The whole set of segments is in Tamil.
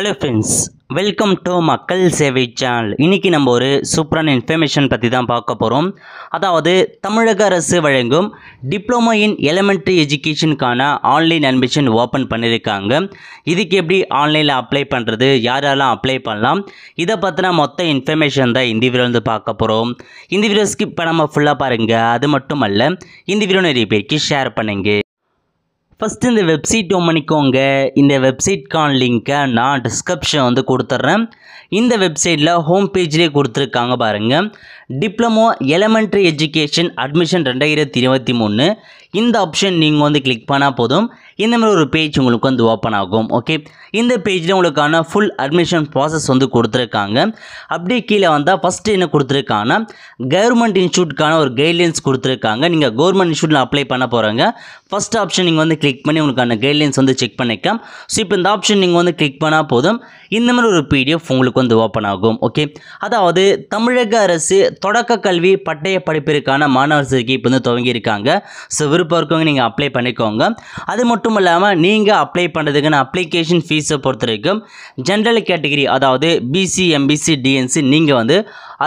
ஹலோ ஃப்ரெண்ட்ஸ் வெல்கம் டு மக்கள் சேவை சேனல் இன்றைக்கி நம்ம ஒரு சூப்பரான இன்ஃபர்மேஷன் பற்றி தான் பார்க்க போகிறோம் அதாவது தமிழக அரசு வழங்கும் டிப்ளமோ இன் எலிமெண்ட்ரி எஜுகேஷனுக்கான ஆன்லைன் அட்மிஷன் ஓப்பன் பண்ணியிருக்காங்க இதுக்கு எப்படி ஆன்லைனில் அப்ளை பண்ணுறது யாரெல்லாம் அப்ளை பண்ணலாம் இதை பற்றின மொத்த இன்ஃபர்மேஷன் தான் இந்த வீடியோ வந்து பார்க்க போகிறோம் இந்த வீடியோ ஸ்கிப் பண்ணாமல் ஃபுல்லாக பாருங்கள் அது மட்டும் அல்ல இந்த வீடியோ நிறைய பேருக்கு ஷேர் பண்ணுங்கள் ஃபஸ்ட்டு இந்த வெப்சைட் ஓம் பண்ணிக்கோங்க இந்த வெப்சைட்கான லிங்க்கை நான் டிஸ்கிரிப்ஷன் வந்து கொடுத்துட்றேன் இந்த வெப்சைட்டில் ஹோம் பேஜ்லேயே கொடுத்துருக்காங்க பாருங்கள் டிப்ளமோ எலமெண்ட்ரி எஜுகேஷன் அட்மிஷன் ரெண்டாயிரத்தி இருபத்தி மூணு இந்த ஆப்ஷன் நீங்கள் வந்து கிளிக் பண்ணால் போதும் இந்த மாதிரி ஒரு பேஜ் உங்களுக்கு வந்து ஓப்பன் ஆகும் ஓகே இந்த பேஜில் உங்களுக்கான ஃபுல் அட்மிஷன் ப்ராசஸ் வந்து கொடுத்துருக்காங்க அப்படியே கீழே வந்தால் ஃபஸ்ட்டு என்ன கொடுத்துருக்காங்கன்னா கவர்மெண்ட் இன்ஸ்டியூட்கான ஒரு கைட்லைன்ஸ் கொடுத்துருக்காங்க நீங்கள் கவர்மெண்ட் இன்ஸ்டியூட்டில் அப்ளை பண்ண போகிறாங்க ஃபஸ்ட் ஆப்ஷன் நீங்கள் வந்து கிளிக் பண்ணி உங்களுக்கான கைட்லைன்ஸ் வந்து செக் பண்ணிக்கலாம் ஸோ இப்போ இந்த ஆப்ஷன் நீங்கள் வந்து கிளிக் பண்ணால் போதும் இந்த மாதிரி ஒரு பிடிஎஃப் உங்களுக்கு வந்து ஓப்பன் ஆகும் ஓகே அதாவது தமிழக அரசு தொடக்க கல்வி பட்டய படிப்பிற்கான மாணவர் சேர்க்கை இப்போ வந்து துவங்கியிருக்காங்க ஸோ விருப்பம் இருக்கவங்க நீங்கள் அப்ளை பண்ணிக்கோங்க அது மட்டும் இல்லாமல் நீங்கள் அப்ளை பண்ணுறதுக்கான அப்ளிகேஷன் ஃபீஸை பொறுத்த வரைக்கும் ஜென்ரல் கேட்டகிரி அதாவது பிசி எம்பிசி டிஎன்சி நீங்கள் வந்து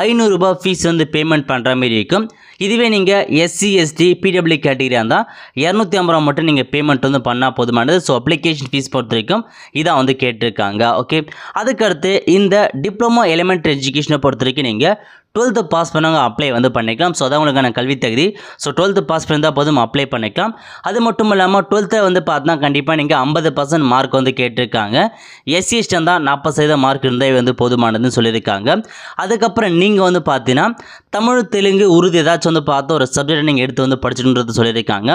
ஐநூறுரூபா ஃபீஸ் வந்து பேமெண்ட் பண்ணுற மாதிரி இருக்கும் இதுவே நீங்கள் எஸ்சி எஸ்டி பிடபிள்யூ கேட்டகிரியாக இருந்தால் இரநூத்தி ஐம்பது ரூபா மட்டும் நீங்கள் பேமெண்ட் வந்து பண்ணால் போதுமானது ஸோ அப்ளிகேஷன் ஃபீஸ் பொறுத்த வரைக்கும் இதான் வந்து கேட்டிருக்காங்க ஓகே அதுக்கடுத்து இந்த டிப்ளமோ எலிமெண்ட்ரி எஜுகேஷனை பொறுத்த வரைக்கும் நீங்கள் டுவெல்த்து பாஸ் பண்ணவங்க அப்ளை வந்து பண்ணிக்கலாம் ஸோ அதான் உங்களுக்கான கல்வி தகுதி ஸோ டுவெல்த்து பாஸ் பண்ணியிருந்தால் போதும் அப்ளை பண்ணிக்கலாம் அது மட்டும் இல்லாமல் டுவெல்த்தை வந்து பார்த்தா கண்டிப்பாக நீங்கள் ஐம்பது பர்சன்ட் மார்க் வந்து கேட்டிருக்காங்க எஸ்சிஎஸ்டன் தான் நாற்பது சதவீதம் மார்க் இருந்தால் வந்து போதுமானதுன்னு சொல்லியிருக்காங்க அதுக்கப்புறம் நீங்கள் வந்து பார்த்தீங்கன்னா தமிழ் தெலுங்கு உருது ஏதாச்சும் வந்து பார்த்து ஒரு சப்ஜெக்டை நீங்கள் எடுத்து வந்து படிச்சுட்டுன்றது சொல்லியிருக்காங்க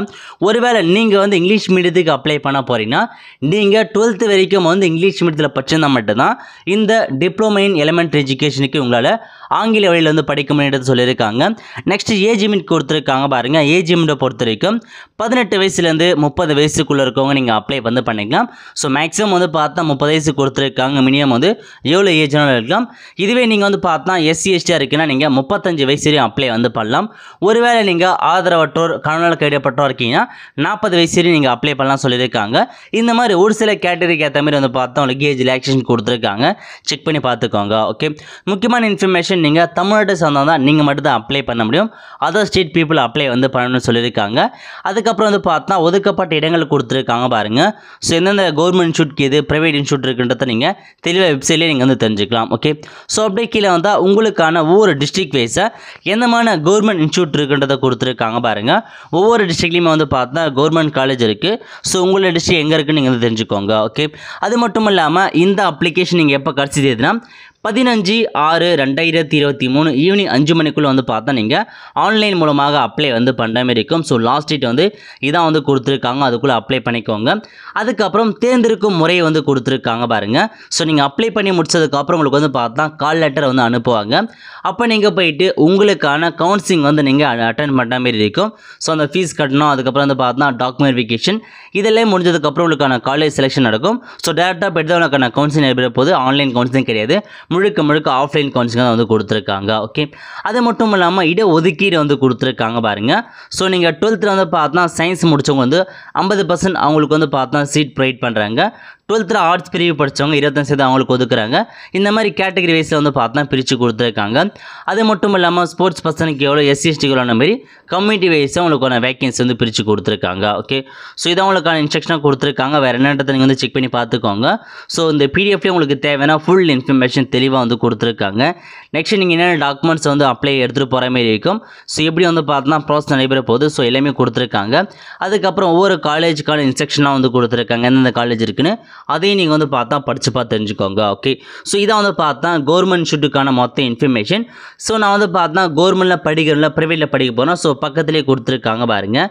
ஒருவேளை நீங்கள் வந்து இங்கிலீஷ் மீடியத்துக்கு அப்ளை பண்ண போகிறீங்கன்னா நீங்கள் டுவெல்த்து வரைக்கும் வந்து இங்கிலீஷ் மீடியத்தில் படிச்சிருந்தால் மட்டும்தான் இந்த டிப்ளமோ இன் எலிமெண்ட்ரி எஜுகேஷனுக்கு உங்களால் ஆங்கில வழியில் வந்து படிக்க முடியுன்றது சொல்லியிருக்காங்க நெக்ஸ்ட் ஏஜ் கொடுத்துருக்காங்க பாருங்கள் ஏஜ் பொறுத்த வரைக்கும் பதினெட்டு வயசுலேருந்து முப்பது வயசுக்குள்ளே இருக்கவங்க நீங்கள் அப்ளை வந்து பண்ணிக்கலாம் ஸோ மேக்ஸிமம் வந்து பார்த்தா முப்பது வயசு கொடுத்துருக்காங்க மினிமம் வந்து எவ்வளோ ஏஜ்னாலும் இருக்கலாம் இதுவே நீங்கள் வந்து பார்த்தா எஸ்சி ஏஜ்டாக இருக்கீங்கன்னா நீங்கள் முப்பத்தஞ்சு வரையும் அப்ளை வந்து பண்ணலாம் ஒருவேளை நீங்கள் ஆதரவற்றோர் கணவனுக்கு கைடப்பட்டோர் இருக்கீங்கன்னா நாற்பது வயசுலேயும் நீங்கள் அப்ளை பண்ணலாம் சொல்லியிருக்காங்க இந்த மாதிரி ஒரு சில கேட்டகரிக்கு ஏற்ற மாதிரி வந்து பார்த்தா உங்களுக்கு ஏஜ் ரிலாக்ஸேஷன் கொடுத்துருக்காங்க செக் பண்ணி பார்த்துக்கோங்க ஓகே முக்கியமான இன்ஃபர்மேஷன் நீங்கள் தமிழ்நாட்டை சொந்தம் தான் நீங்கள் மட்டும்தான் அப்ளை பண்ண முடியும் அதர் ஸ்டேட் பீப்புள் அப்ளை வந்து பண்ணணும்னு சொல்லியிருக்காங்க அதுக்கப்புறம் வந்து பார்த்தா ஒதுக்கப்பட்ட இடங்கள் கொடுத்துருக்காங்க பாருங்கள் ஸோ எந்தெந்த கவர்மெண்ட் இன்ஸ்டியூட் இது ப்ரைவேட் இன்ஸ்டியூட் இருக்குன்றத நீங்கள் தெளிவாக வெப்சைட்லேயே நீங்கள் வந்து தெரிஞ்சுக்கலாம் ஓகே ஸோ அப்படியே கீழே வந்தால் உங்களுக்கு டிஸ்ட்ரிக்ட்டுக்கான ஒவ்வொரு டிஸ்ட்ரிக் வைஸை எந்தமான கவர்மெண்ட் இன்ஸ்டியூட் இருக்குன்றதை கொடுத்துருக்காங்க பாருங்கள் ஒவ்வொரு டிஸ்ட்ரிக்ட்லையுமே வந்து பார்த்தா கவர்மெண்ட் காலேஜ் இருக்குது ஸோ உங்களோட டிஸ்ட்ரிக் எங்கே இருக்குன்னு நீங்கள் வந்து தெரிஞ்சுக்கோங்க ஓகே அது மட்டும் இல்லாமல் இந்த அப்ளிகேஷன் நீங்கள் எப்போ கிடச்சிதுன்னா பதினஞ்சு ஆறு ரெண்டாயிரத்தி இருபத்தி மூணு ஈவினிங் அஞ்சு மணிக்குள்ளே வந்து பார்த்தா நீங்கள் ஆன்லைன் மூலமாக அப்ளை வந்து பண்ணுற மாதிரி இருக்கும் ஸோ லாஸ்ட் டேட் வந்து இதான் வந்து கொடுத்துருக்காங்க அதுக்குள்ளே அப்ளை பண்ணிக்கோங்க அதுக்கப்புறம் தேர்ந்தெடுக்கும் முறையை வந்து கொடுத்துருக்காங்க பாருங்கள் ஸோ நீங்கள் அப்ளை பண்ணி முடிச்சதுக்கப்புறம் உங்களுக்கு வந்து பார்த்தா கால் லெட்டர் வந்து அனுப்புவாங்க அப்போ நீங்கள் போயிட்டு உங்களுக்கான கவுன்சிலிங் வந்து நீங்கள் அட்டன் பண்ண மாதிரி இருக்கும் ஸோ அந்த ஃபீஸ் கட்டணும் அதுக்கப்புறம் வந்து பார்த்தா டாக்குமெண்ட் வெக்கேஷன் இதெல்லாம் முடிஞ்சதுக்கப்புறம் உங்களுக்கான காலேஜ் செலெக்ஷன் நடக்கும் ஸோ டேரெக்டாக போயிட்டு உங்களுக்கான கவுன்சிலிங் நடைபெற போது ஆன்லைன் கவுன்சிலிங் கிடையாது முழுக்க முழுக்க ஆஃப்லைன் கவுன்சிலிங் வந்து கொடுத்துருக்காங்க ஓகே அது மட்டும் இல்லாமல் இடஒதுக்கீடு ஒதுக்கீடு வந்து கொடுத்துருக்காங்க பாருங்கள் ஸோ நீங்கள் டுவெல்த்தில் வந்து பார்த்தா சயின்ஸ் முடித்தவங்க வந்து ஐம்பது பர்சன்ட் அவங்களுக்கு வந்து பார்த்தா சீட் ப்ரொவைட் பண்ணுறாங்க டுவெல்த்தில் ஆர்ட்ஸ் பிரிவு படித்தவங்க இருபத்தஞ்சு சதவீதம் அவங்களுக்கு ஒதுக்குறாங்க இந்த மாதிரி கேட்டகரி வைஸில் வந்து பார்த்தா பிரித்து கொடுத்துருக்காங்க அது மட்டும் இல்லாமல் ஸ்போர்ட்ஸ் பர்சனுக்கு எவ்வளோ எஸ்சி எஸ்டிக்குள்ள மாதிரி கம்யூனிட்டி வைஸும் அவங்களுக்கான வேக்கன்சி வந்து பிரித்து கொடுத்துருக்காங்க ஓகே ஸோ இதை அவங்களுக்கான இன்ஸ்ட்ரக்ஷனாக கொடுத்துருக்காங்க வேறு என்னன்றதை நீங்கள் வந்து செக் பண்ணி பார்த்துக்கோங்க ஸோ இந்த பிடிஎஃப்லேயே உங்களுக்கு தேவைன்னா ஃபுல் இன்ஃபர்மேஷன் தெளிவாக வந்து கொடுத்துருக்காங்க நெக்ஸ்ட் நீங்கள் என்னென்ன டாக்குமெண்ட்ஸ் வந்து அப்ளை எடுத்துகிட்டு போகிற மாதிரி இருக்கும் ஸோ எப்படி வந்து பார்த்தோன்னா ப்ராசஸ் நடைபெற போகுது ஸோ எல்லாமே கொடுத்துருக்காங்க அதுக்கப்புறம் ஒவ்வொரு காலேஜுக்கான இன்ஸ்ட்ரக்ஷனாக வந்து கொடுத்துருக்காங்க எந்தெந்த காலேஜ் இருக்குன்னு அதையும் நீங்கள் வந்து பார்த்தா படித்து பார்த்து தெரிஞ்சுக்கோங்க ஓகே ஸோ இதை வந்து பார்த்தா கவர்மெண்ட் ஷூட்டுக்கான மொத்த இன்ஃபர்மேஷன் ஸோ நான் வந்து பார்த்தா கவர்மெண்ட்டில் படிக்கிறேன்ல ப்ரைவேட்டில் படிக்க போகிறேன் ஸோ பக்கத்துலேயே கொடுத்துருக்காங்க பாருங்கள்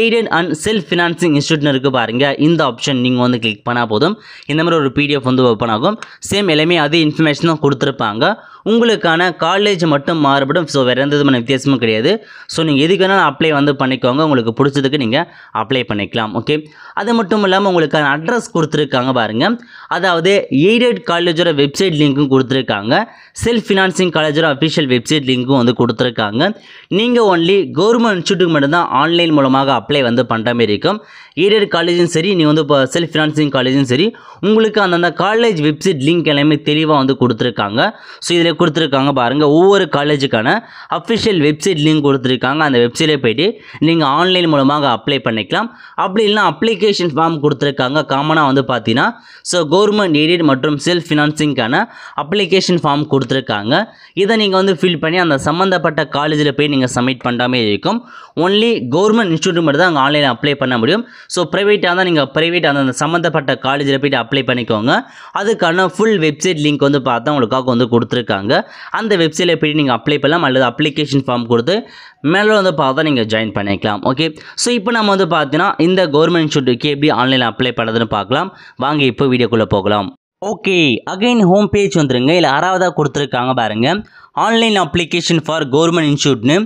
aided and self financing institute இருக்குது பாருங்கள் இந்த ஆப்ஷன் நீங்கள் வந்து கிளிக் பண்ணால் போதும் இந்த மாதிரி ஒரு பிடிஎஃப் வந்து ஓப்பன் ஆகும் சேம் எல்லாமே அதே இன்ஃபர்மேஷன் தான் கொடுத்துருப்பாங்க உங்களுக்கான காலேஜ் மட்டும் மாறுபடும் ஸோ வேறு எந்த விதமான வித்தியாசமும் கிடையாது ஸோ நீங்கள் எதுக்கு வேணாலும் அப்ளை வந்து பண்ணிக்கோங்க உங்களுக்கு பிடிச்சதுக்கு நீங்கள் அப்ளை பண்ணிக்கலாம் ஓகே அது மட்டும் இல்லாமல் உங்களுக்கான அட்ரஸ் கொடுத்துருக்காங்க பாருங்கள் அதாவது எய்டட் காலேஜோட வெப்சைட் லிங்க்கும் கொடுத்துருக்காங்க செல்ஃப் ஃபினான்சிங் காலேஜோட அஃபிஷியல் வெப்சைட் லிங்க்கும் வந்து கொடுத்துருக்காங்க நீங்கள் ஒன்லி கவர்மெண்ட் இன்ஸ்டியூட்டுக்கு மட்டும்தான் ஆன்லைன் மூலமாக அப்ளை வந்து பண்ணுற மாரி இருக்கும் ஏரியர் காலேஜும் சரி நீ வந்து இப்போ செல்ஃப் ஃபினான்சிங் காலேஜும் சரி உங்களுக்கு அந்தந்த காலேஜ் வெப்சைட் லிங்க் எல்லாமே தெளிவாக வந்து கொடுத்துருக்காங்க ஸோ இதில் கொடுத்துருக்காங்க பாருங்கள் ஒவ்வொரு காலேஜுக்கான அஃபிஷியல் வெப்சைட் லிங்க் கொடுத்துருக்காங்க அந்த வெப்சைட்டில் போய்ட்டு நீங்கள் ஆன்லைன் மூலமாக அப்ளை பண்ணிக்கலாம் அப்படி இல்லைனா அப்ளிகேஷன் ஃபார்ம் கொடுத்துருக்காங்க காமனாக வந்து பார்த்தீங்கன்னா ஸோ கவர்மெண்ட் எய்டட் மற்றும் செல்ஃப் ஃபினான்சிங்க்கான அப்ளிகேஷன் ஃபார்ம் கொடுத்துருக்காங்க இதை நீங்கள் வந்து ஃபில் பண்ணி அந்த சம்மந்தப்பட்ட காலேஜில் போய் நீங்கள் சப்மிட் பண்ணாமே இருக்கும் ஒன்லி கவர்மெண்ட் இன்ஸ்டியூட் மட்டும் தான் அங்கே ஆன்லைனில் அப்ளை பண்ண முடியும் ஸோ ப்ரைவேட்டாக தான் நீங்கள் ப்ரைவேட் அந்த சம்மந்தப்பட்ட காலேஜில் போய்ட்டு அப்ளை பண்ணிக்கோங்க அதுக்கான ஃபுல் வெப்சைட் லிங்க் வந்து பார்த்தா உங்களுக்காக வந்து கொடுத்துருக்காங்க அந்த வெப்சைட்டில் போய்ட்டு நீங்கள் அப்ளை பண்ணலாம் அல்லது அப்ளிகேஷன் ஃபார்ம் கொடுத்து மேலே வந்து பார்த்தா நீங்கள் ஜாயின் பண்ணிக்கலாம் ஓகே ஸோ இப்போ நம்ம வந்து பார்த்தீங்கன்னா இந்த கவர்மெண்ட் ஷூட்டுக்கு எப்படி ஆன்லைனில் அப்ளை பண்ணுறதுன்னு பார்க்கலாம் வாங்க இப்போ வீடியோக்குள்ளே போகலாம் ஓகே அகைன் ஹோம் பேஜ் வந்துருங்க இல்லை ஆறாவதாக கொடுத்துருக்காங்க பாருங்கள் ஆன்லைன் அப்ளிகேஷன் ஃபார் கவர்மெண்ட் இன்ஸ்டியூட்னு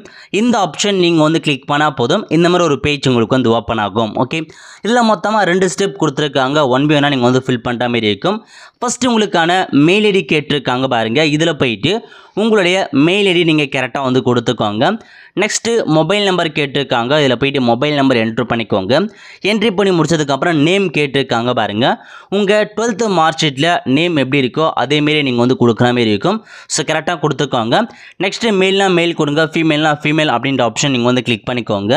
இந்த ஆப்ஷன் நீங்கள் வந்து கிளிக் பண்ணால் போதும் இந்த மாதிரி ஒரு பேஜ் உங்களுக்கு வந்து ஓப்பன் ஆகும் ஓகே இதில் மொத்தமாக ரெண்டு ஸ்டெப் கொடுத்துருக்காங்க ஒன் பை ஒன்னாக நீங்கள் வந்து ஃபில் பண்ணுற மாதிரி இருக்கும் ஃபஸ்ட்டு உங்களுக்கான மெயில் ஐடி கேட்டிருக்காங்க பாருங்கள் இதில் போயிட்டு உங்களுடைய மெயில் ஐடி நீங்கள் கரெக்டாக வந்து கொடுத்துக்கோங்க நெக்ஸ்ட்டு மொபைல் நம்பர் கேட்டிருக்காங்க இதில் போயிட்டு மொபைல் நம்பர் என்ட்ரு பண்ணிக்கோங்க என்ட்ரி பண்ணி முடிச்சதுக்கப்புறம் நேம் கேட்டிருக்காங்க பாருங்கள் உங்கள் டுவெல்த்து மார்க் ஷீட்டில் நேம் எப்படி இருக்கோ அதேமாரி நீங்கள் வந்து கொடுக்குற மாதிரி இருக்கும் ஸோ கரெக்டாக கொடுத்துக்கோங்க கொடுத்துருக்காங்க நெக்ஸ்ட் மெயில்னா மெயில் கொடுங்க ஃபீமேல்னா ஃபீமேல் அப்படின்ற ஆப்ஷன் நீங்கள் வந்து கிளிக் பண்ணிக்கோங்க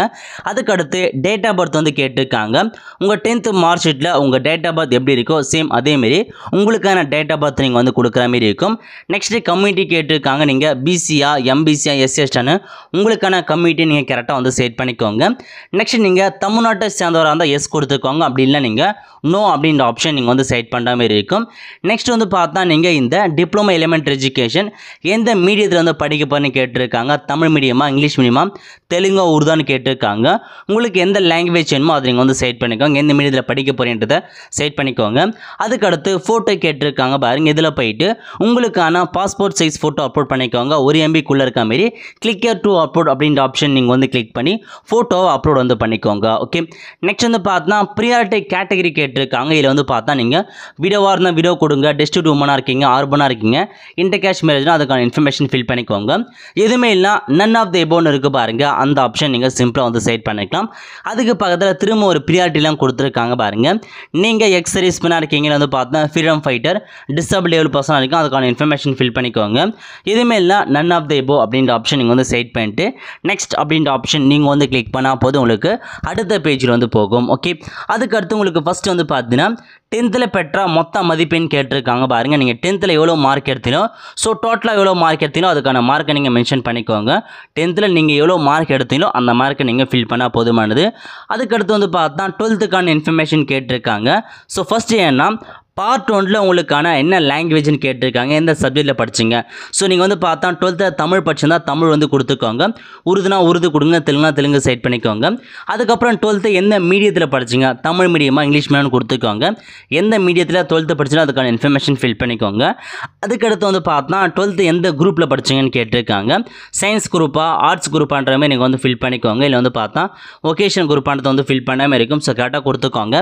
அதுக்கடுத்து டேட் ஆஃப் பர்த் வந்து கேட்டிருக்காங்க உங்கள் டென்த்து மார்க் ஷீட்டில் உங்கள் டேட் ஆஃப் பர்த் எப்படி இருக்கோ சேம் அதேமாரி உங்களுக்கான டேட் ஆஃப் பர்த் நீங்கள் வந்து கொடுக்குற மாரி இருக்கும் நெக்ஸ்ட் கம்யூனிட்டி கேட்டிருக்காங்க நீங்கள் பிசியா எம்பிசியா எஸ்எஸ்டான்னு உங்களுக்கான கம்யூனிட்டி நீங்கள் கரெக்டாக வந்து செட் பண்ணிக்கோங்க நெக்ஸ்ட் நீங்கள் தமிழ்நாட்டை சேர்ந்தவராக இருந்தால் எஸ் கொடுத்துக்கோங்க அப்படி இல்லை நீங்கள் நோ அப்படின்ற ஆப்ஷன் நீங்கள் வந்து செட் பண்ணுற மாதிரி இருக்கும் நெக்ஸ்ட் வந்து பார்த்தா நீங்கள் இந்த டிப்ளமோ எலிமெண்ட் எஜுகேஷன் எந்த மீடியத்தில் வந்து படிக்க போகிறேன்னு கேட்டிருக்காங்க தமிழ் மீடியமாக இங்கிலீஷ் மீடியமாக தெலுங்கா உருதான்னு கேட்டிருக்காங்க உங்களுக்கு எந்த லாங்குவேஜ் வேணுமோ அதை நீங்கள் வந்து செட் பண்ணிக்கோங்க எந்த மீடியத்தில் படிக்க போகிறேன்றதை செட் பண்ணிக்கோங்க அதுக்கடுத்து ஃபோட்டோ கேட்டிருக்காங்க பாருங்கள் இதில் போயிட்டு உங்களுக்கான பாஸ்போர்ட் சைஸ் ஃபோட்டோ அப்லோட் பண்ணிக்கோங்க ஒரு எம்பிக்குள்ளே இருக்க மாரி கிளிக்கர் டூ அப்லோட் அப்படின்ற ஆப்ஷன் நீங்கள் வந்து கிளிக் பண்ணி ஃபோட்டோவை அப்லோட் வந்து பண்ணிக்கோங்க ஓகே நெக்ஸ்ட் வந்து பார்த்தா ப்ரியாரிட்டி கேட்டகரி கேட்டிருக்காங்க இதில் வந்து பார்த்தா நீங்கள் வீடியோவாக இருந்தால் வீடியோ கொடுங்க டெஸ்ட் உமனாக இருக்கீங்க ஆர்பனாக இருக்கீங்க இன்டர் கேஷ் மேரேஜ்னால் அதுக்கான இன்ஃபர்மேஷன் ஆப்ஷன் ஃபில் பண்ணிக்கோங்க எதுவுமே இல்லை நன் ஆஃப் த எபோன்னு இருக்குது பாருங்கள் அந்த ஆப்ஷன் நீங்கள் சிம்பிளாக வந்து செட் பண்ணிக்கலாம் அதுக்கு பக்கத்தில் திரும்ப ஒரு ப்ரியாரிட்டிலாம் கொடுத்துருக்காங்க பாருங்கள் நீங்கள் எக்ஸ் சீரிஸ் பண்ணால் இருக்கீங்கன்னு வந்து பார்த்தா ஃப்ரீடம் ஃபைட்டர் டிசபிள் எவ்வளோ பர்சனாக இருக்கும் அதுக்கான இன்ஃபர்மேஷன் ஃபில் பண்ணிக்கோங்க எதுவுமே இல்லை நன் ஆஃப் த எபோ அப்படின்ற ஆப்ஷன் நீங்கள் வந்து செட் பண்ணிட்டு நெக்ஸ்ட் அப்படின்ற ஆப்ஷன் நீங்கள் வந்து கிளிக் பண்ணால் போது உங்களுக்கு அடுத்த பேஜில் வந்து போகும் ஓகே அதுக்கு அடுத்து உங்களுக்கு ஃபஸ்ட்டு வந்து பார்த்தீங்கன்னா டென்த்தில் பெற்ற மொத்த மதிப்பெண் கேட்டிருக்காங்க பாருங்கள் நீங்கள் டென்த்தில் எவ்வளோ மார்க் எடுத்தீங்களோ ஸோ டோட்டலாக எவ்வளோ மார்க் எடுத்தீங்களோ அதுக்கான மார்க்கை நீங்கள் மென்ஷன் பண்ணிக்கோங்க டென்த்தில் நீங்கள் எவ்வளோ மார்க் எடுத்தீங்களோ அந்த மார்க்கை நீங்கள் ஃபில் பண்ணால் போதுமானது அதுக்கடுத்து வந்து பார்த்தா டுவெல்த்துக்கான இன்ஃபர்மேஷன் கேட்டிருக்காங்க ஸோ ஃபஸ்ட்டு ஏன்னா பார்ட் ஒன்றில் உங்களுக்கான என்ன லாங்குவேஜ்னு கேட்டிருக்காங்க எந்த சப்ஜெக்டில் படிச்சிங்க ஸோ நீங்கள் வந்து பார்த்தா டுவெல்த்தில் தமிழ் படிச்சிருந்தா தமிழ் வந்து கொடுத்துக்கோங்க உருதுனா உருது கொடுங்க தெலுங்குனா தெலுங்கு செட் பண்ணிக்கோங்க அதுக்கப்புறம் டுவெல்த்து எந்த மீடியத்தில் படிச்சிங்க தமிழ் மீடியமாக இங்கிலீஷ் மீடியம் கொடுத்துக்கோங்க எந்த மீடியத்தில் டுவெல்த்து படிச்சுன்னா அதுக்கான இன்ஃபர்மேஷன் ஃபில் பண்ணிக்கோங்க அதுக்கடுத்து வந்து பார்த்தா டுவெல்த்து எந்த குரூப்பில் படிச்சிங்கன்னு கேட்டிருக்காங்க சயின்ஸ் குரூப்பாக ஆர்ட்ஸ் குரூப்பான்ற மாதிரி நீங்கள் வந்து ஃபில் பண்ணிக்கோங்க இல்லை வந்து பார்த்தா ஒகேஷன் குரூப்பானது வந்து ஃபில் பண்ணாமல் இருக்கும் ஸோ கரெக்டாக கொடுத்துக்கோங்க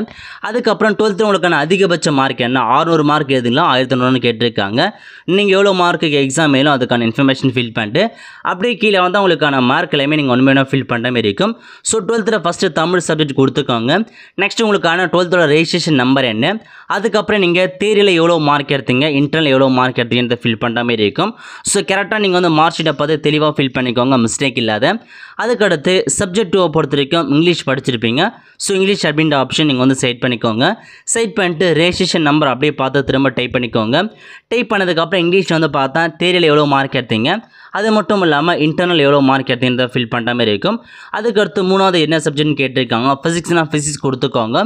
அதுக்கப்புறம் டுவெல்த்து உங்களுக்கான அதிகபட்ச மார்க் என்ன ஆறுநூறு மார்க் எதுங்களா ஆயிரத்தி நூறுன்னு கேட்டிருக்காங்க நீங்கள் எவ்வளோ மார்க்குக்கு எக்ஸாம் மேலும் அதுக்கான இன்ஃபர்மேஷன் ஃபில் பண்ணிட்டு அப்படியே கீழே வந்து அவங்களுக்கான மார்க் எல்லாமே நீங்கள் ஒன்று வேணும் ஃபில் பண்ணுற மாரி இருக்கும் ஸோ டுவெல்த்தில் ஃபஸ்ட்டு தமிழ் சப்ஜெக்ட் கொடுத்துக்கோங்க நெக்ஸ்ட் உங்களுக்கான டுவெல்த்தோட ரெஜிஸ்ட்ரேஷன் நம்பர் என்ன அதுக்கப்புறம் நீங்கள் தேரியில் எவ்வளோ மார்க் எடுத்தீங்க இன்டர்னல் எவ்வளோ மார்க் எடுத்தீங்கன்றத ஃபில் பண்ணுற மாதிரி இருக்கும் ஸோ கரெக்டாக நீங்கள் வந்து மார்க் ஷீட்டை பார்த்து தெளிவாக ஃபில் பண்ணிக்கோங்க மிஸ்டேக் இல்லாத அதுக்கடுத்து சப்ஜெக்ட் டூவை பொறுத்த வரைக்கும் இங்கிலீஷ் படிச்சிருப்பீங்க ஸோ இங்கிலீஷ் அப்படின்ற ஆப்ஷன் நீங்கள் வந்து செட் பண்ணிக்கோங்க செட் பண்ணிட்டு ரெஜிஸ்ட்ரேஷன் நம்பர் அப்படியே பார்த்து திரும்ப டைப் பண்ணிக்கோங்க டைப் பண்ணதுக்கப்புறம் இங்கிலீஷ் வந்து பார்த்தா தேரியில் எவ்வளோ மார்க் எடுத்தீங்க அது மட்டும் இல்லாமல் இன்டர்னல் எவ்வளோ மார்க் எடுத்தீங்கிறத ஃபில் பண்ணுற மாதிரி இருக்கும் அதுக்கடுத்து மூணாவது என்ன சப்ஜெக்ட்னு கேட்டிருக்காங்க ஃபிசிக்ஸ்னால் ஃபிசிக்ஸ் கொடுத்துக்கோங்க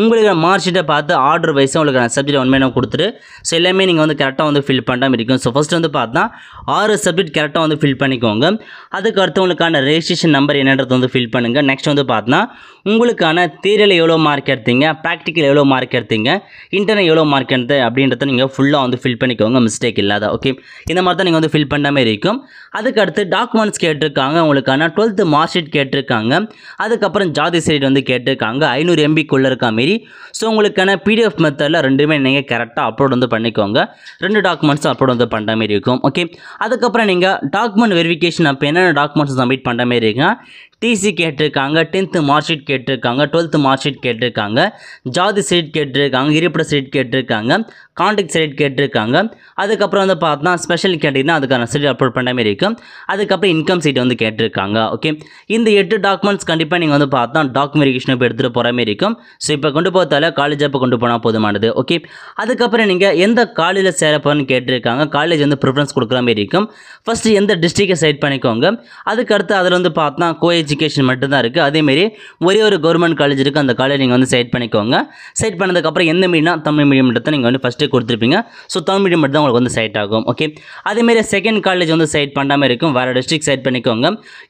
உங்களுக்கு மார்க் ஷீட்டை பார்த்து ஆர்டர் வைஸ் உங்களுக்கு நான் சப்ஜெக்ட் ஒன் மேனும் கொடுத்துட்டு ஸோ எல்லாமே நீங்கள் வந்து கரெக்டாக வந்து ஃபில் பண்ணுற மாதிரி இருக்கும் ஸோ ஃபஸ்ட் வந்து பார்த்தா ஆறு சப்ஜெக்ட் கரெக்டாக வந்து ஃபில் பண்ணிக்கோங்க அதுக்கடுத்து உங்களுக்கான ரெஜிஸ்ட்ரேஷன் நம்பர் என்னன்றது வந்து ஃபில் பண்ணுங்கள் நெக்ஸ்ட் வந்து பார்த்தா உங்களுக்கான தேரியில் எவ்வளோ மார்க் எடுத்தீங்க ப்ராக்டிக்கல் எவ்வளோ மார்க் எடுத்தீங்க இன்டர்னல் எவ்வளோ மார்க் எடுத்து அப்படின்றத நீங்கள் ஃபுல்லாக வந்து ஃபில் பண்ணிக்கோங்க மிஸ்டேக் இல்லாத ஓகே இந்த மாதிரி தான் நீங்கள் வந்து ஃபில் பண்ண மாதிரி இருக்கும் அதுக்கடுத்து டாக்குமெண்ட்ஸ் கேட்டிருக்காங்க உங்களுக்கான டுவெல்த்து மார்க் ஷீட் கேட்டிருக்காங்க அதுக்கப்புறம் ஜாதி சைடு வந்து கேட்டிருக்காங்க ஐநூறு எம்பிக்குள்ளே இருக்கா மாரி ஸோ உங்களுக்கான பிடிஎஃப் மெத்தடில் ரெண்டுமே நீங்கள் கரெக்டாக அப்லோட் வந்து பண்ணிக்கோங்க ரெண்டு டாக்குமெண்ட்ஸும் அப்லோட் வந்து பண்ணுற மாதிரி இருக்கும் ஓகே அதுக்கப்புறம் நீங்கள் டாக்குமெண்ட் வெரிஃபிகேஷன் அப்போ என்னென்ன டாக்குமெண்ட்ஸ் சப்மிட் பண்ணுற மாதிரி இருக்குன்னா டிசி கேட்டிருக்காங்க டென்த்து மார்க் ஷீட் கேட்டிருக்காங்க டுவெல்த்து மார்க் ஷீட் கேட்டிருக்காங்க ஜாதி சீட் கேட்டிருக்காங்க இருப்பிட சீட் கேட்டிருக்காங்க காண்டக்ட் சீட் கேட்டிருக்காங்க அதுக்கப்புறம் வந்து பார்த்தோம்னா ஸ்பெஷல் கேட்டிங்கன்னா அதுக்கான சீட் அப்லோட் பண்ணுற மாதிரி இருக்கும் அதுக்கப்புறம் இன்கம் சீட் வந்து கேட்டிருக்காங்க ஓகே இந்த எட்டு டாக்குமெண்ட்ஸ் கண்டிப்பாக நீங்கள் வந்து பார்த்தா டாக்குமெண்ட் இப்போ எடுத்துகிட்டு போகிற மாதிரி இருக்கும் ஸோ இப்போ கொண்டு போகிறதால காலேஜ் அப்போ கொண்டு போனால் போதுமானது ஓகே அதுக்கப்புறம் நீங்கள் எந்த காலேஜில் சேர போகிறேன்னு கேட்டிருக்காங்க காலேஜ் வந்து ப்ரிஃபரன்ஸ் கொடுக்குற மாதிரி இருக்கும் ஃபஸ்ட்டு எந்த டிஸ்ட்ரிக்டை செலக்ட் பண்ணிக்கோங்க அதுக்கடுத்து அதில் வந்து பார்த்தா கோயில் எஜுகேஷன் மட்டும்தான் இருக்குது அதேமாரி ஒரே ஒரு கவர்மெண்ட் காலேஜ் இருக்குது அந்த காலேஜ் நீங்கள் வந்து செலக்ட் பண்ணிக்கோங்க செலக்ட் பண்ணதுக்கப்புறம் எந்த மீடியம்னா தமிழ் மீடியம் மட்டும் தான் நீங்கள் வந்து ஃபஸ்ட்டே கொடுத்துருப்பீங்க ஸோ தமிழ் மீடியம் மட்டும் தான் உங்களுக்கு வந்து செலக்ட் ஆகும் ஓகே அதேமாரி செகண்ட் காலேஜ் வந்து செலக்ட் பண்ணாமல் இருக்கும் வேறு டிஸ்ட்ரிக் செலக்ட் பண்ணிக்கோங்க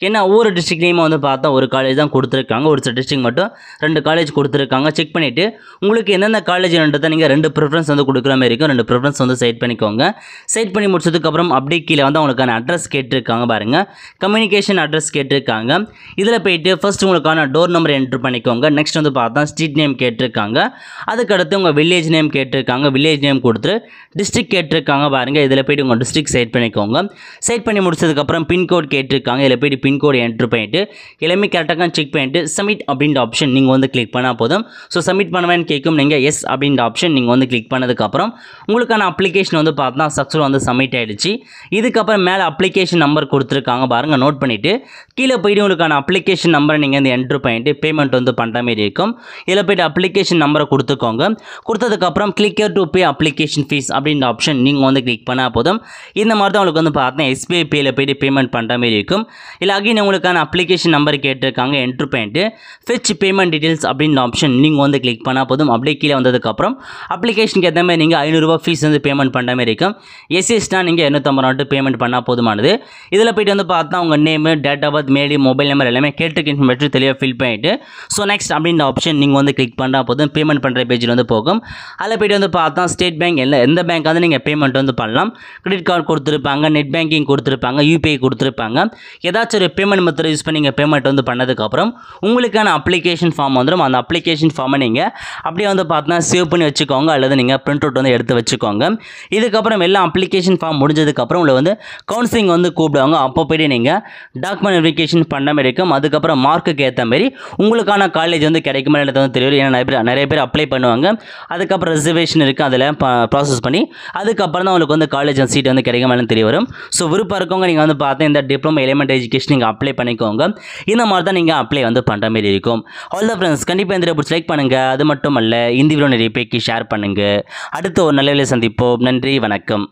ஏன்னா ஒவ்வொரு டிஸ்ட்ரிக்லேயுமே வந்து பார்த்தா ஒரு காலேஜ் தான் கொடுத்துருக்காங்க ஒரு சில டிஸ்ட்ரிக் மட்டும் ரெண்டு காலேஜ் கொடுத்துருக்காங்க செக் பண்ணிவிட்டு உங்களுக்கு எந்தெந்த காலேஜ்ன்றதை நீங்கள் ரெண்டு ப்ரிஃபரன்ஸ் வந்து கொடுக்குற மாதிரி இருக்கும் ரெண்டு ப்ரிஃபரன்ஸ் வந்து செலக்ட் பண்ணிக்கோங்க செலக்ட் பண்ணி முடிச்சதுக்கப்புறம் அப்படியே கீழே வந்து அவங்களுக்கான அட்ரஸ் கேட்டிருக்காங்க பாருங்கள் கம்யூனிகேஷன் அட்ரஸ் கேட்டிருக்காங்க இதில் போயிட்டு ஃபஸ்ட்டு உங்களுக்கான டோர் நம்பர் என்ட்ரு பண்ணிக்கோங்க நெக்ஸ்ட் வந்து பார்த்தா ஸ்ட்ரீட் நேம் கேட்டிருக்காங்க அதுக்கடுத்து உங்கள் வில்லேஜ் நேம் கேட்டிருக்காங்க வில்லேஜ் நேம் கொடுத்து டிஸ்ட்ரிக் கேட்டிருக்காங்க பாருங்கள் இதில் போய்ட்டு உங்கள் டிஸ்ட்ரிக் செட் பண்ணிக்கோங்க செட் பண்ணி முடிச்சதுக்கப்புறம் பின்கோட் கேட்டிருக்காங்க இதில் போய்ட்டு பின்கோடு என்ட்ரு பண்ணிவிட்டு எல்லாமே கரெக்டாக செக் பண்ணிவிட்டு சப்மிட் அப்படின்ற ஆப்ஷன் நீங்கள் வந்து கிளிக் பண்ணால் போதும் ஸோ சப்மிட் பண்ணுவேன்னு கேட்கும் நீங்கள் எஸ் அப்படின்ற ஆப்ஷன் நீங்கள் வந்து கிளிக் பண்ணதுக்கப்புறம் உங்களுக்கான அப்ளிகேஷன் வந்து பார்த்தா சக்ஸஸ் வந்து சப்மிட் ஆகிடுச்சு இதுக்கப்புறம் மேலே அப்ளிகேஷன் நம்பர் கொடுத்துருக்காங்க பாருங்கள் நோட் பண்ணிவிட்டு கீழே போய்ட்டு உங்களுக்கான அப்ளிகேஷன் நம்பரை நீங்கள் வந்து என்ட்ரு பண்ணிவிட்டு பேமெண்ட் வந்து பண்ணுற மாரி இருக்கும் இதில் போய்ட்டு அப்ளிகேஷன் நம்பரை கொடுத்துக்கோங்க கொடுத்ததுக்கப்புறம் click here to pay application fees அப்படின்ற ஆப்ஷன் நீங்கள் வந்து கிளிக் பண்ணால் போதும் இந்த மாதிரி தான் உங்களுக்கு வந்து பார்த்தீங்கன்னா எஸ்பிஐ பேயில் போய்ட்டு பேமெண்ட் பண்ணுற மாரி இருக்கும் இல்லை அகைன் உங்களுக்கான அப்ளிகேஷன் நம்பர் கேட்டிருக்காங்க என்ட்ரு பண்ணிட்டு ஃபிச் பேமெண்ட் டீட்டெயில்ஸ் அப்படின்ற ஆப்ஷன் நீங்கள் வந்து கிளிக் பண்ணால் போதும் அப்படியே கீழே வந்ததுக்கப்புறம் அப்ளிகேஷனுக்கு ஏற்ற மாதிரி நீங்கள் ஐநூறுரூவா ஃபீஸ் வந்து பேமெண்ட் பண்ணுற மாதிரி இருக்கும் எஸ்எஸ்னா நீங்கள் இரநூத்தம்பது ரூபா பேமெண்ட் பண்ணால் போதுமானது இதில் போய்ட்டு வந்து பார்த்தா உங்கள் நேமு டேட் ஆஃப் பர்த் மேடி மொபைல் நம்பர் நம்பர் எல்லாமே கேட்டுக்கு பற்றி தெளிவாக ஃபில் பண்ணிவிட்டு ஸோ நெக்ஸ்ட் அப்படின்ற ஆப்ஷன் நீங்கள் வந்து கிளிக் பண்ணால் போதும் பேமெண்ட் பண்ணுற பேஜில் வந்து போகும் அதில் போய்ட்டு வந்து பார்த்தா ஸ்டேட் பேங்க் இல்லை எந்த பேங்க் வந்து நீங்கள் பேமெண்ட் வந்து பண்ணலாம் கிரெடிட் கார்டு கொடுத்துருப்பாங்க நெட் பேங்கிங் கொடுத்துருப்பாங்க யூபிஐ கொடுத்துருப்பாங்க ஏதாச்சும் ஒரு பேமெண்ட் மெத்தட் யூஸ் பண்ணி நீங்கள் பேமெண்ட் வந்து பண்ணதுக்கப்புறம் உங்களுக்கான அப்ளிகேஷன் ஃபார்ம் வந்துடும் அந்த அப்ளிகேஷன் ஃபார்மை நீங்கள் அப்படியே வந்து பார்த்தா சேவ் பண்ணி வச்சுக்கோங்க அல்லது நீங்கள் பிரிண்ட் அவுட் வந்து எடுத்து வச்சுக்கோங்க இதுக்கப்புறம் எல்லா அப்ளிகேஷன் ஃபார்ம் முடிஞ்சதுக்கப்புறம் உங்களை வந்து கவுன்சிலிங் வந்து கூப்பிடுவாங்க அப்போ போய்ட்டு நீங்கள் டாக்குமெண்ட் வெரிஃபிகேஷன் பண்ண மாதிரி இருக்கும் அதுக்கப்புறம் மார்க்குக்கு ஏற்ற மாதிரி உங்களுக்கான காலேஜ் வந்து கிடைக்குமா இல்லை வந்து தெரியும் ஏன்னா நிறைய பேர் நிறைய பேர் அப்ளை பண்ணுவாங்க அதுக்கப்புறம் ரிசர்வேஷன் இருக்குது அதில் ப்ராசஸ் பண்ணி அதுக்கப்புறம் தான் உங்களுக்கு வந்து காலேஜ் சீட் வந்து இல்லை தெரிய வரும் ஸோ விருப்பம் இருக்கவங்க நீங்கள் வந்து பார்த்தா இந்த டிப்ளமோ எலிமெண்ட் எஜுகேஷன் நீங்கள் அப்ளை பண்ணிக்கோங்க இந்த மாதிரி தான் நீங்கள் அப்ளை வந்து பண்ணுற மாதிரி இருக்கும் ஆல் த ஃப்ரெண்ட்ஸ் கண்டிப்பாக இந்த பிடிச்சி லைக் பண்ணுங்கள் அது மட்டும் அல்ல இந்த வீடியோ நிறைய பேக்கி ஷேர் பண்ணுங்கள் அடுத்த ஒரு நல்ல சந்திப்போம் நன்றி வணக்கம்